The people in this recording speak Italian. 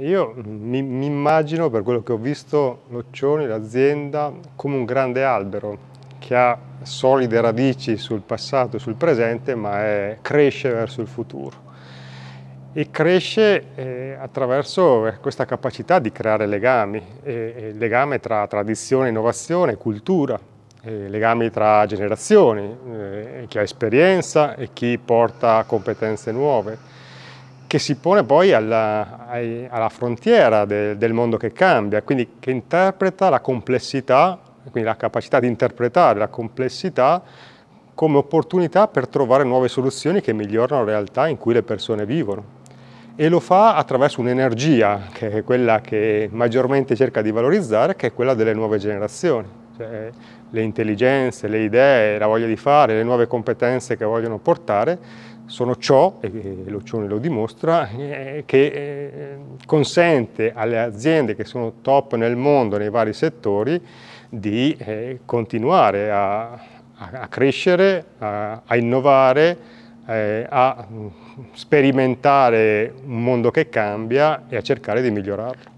Io mi, mi immagino, per quello che ho visto, Loccioni, l'azienda, come un grande albero che ha solide radici sul passato e sul presente, ma è, cresce verso il futuro. E cresce eh, attraverso eh, questa capacità di creare legami, eh, legame tra tradizione, innovazione, cultura, legami tra generazioni, eh, chi ha esperienza e chi porta competenze nuove che si pone poi alla, alla frontiera del, del mondo che cambia, quindi che interpreta la complessità, quindi la capacità di interpretare la complessità come opportunità per trovare nuove soluzioni che migliorano la realtà in cui le persone vivono. E lo fa attraverso un'energia, che è quella che maggiormente cerca di valorizzare, che è quella delle nuove generazioni. Cioè, le intelligenze, le idee, la voglia di fare, le nuove competenze che vogliono portare sono ciò, e l'Ocione lo dimostra, eh, che eh, consente alle aziende che sono top nel mondo nei vari settori di eh, continuare a, a crescere, a, a innovare, a mm, sperimentare un mondo che cambia e a cercare di migliorarlo.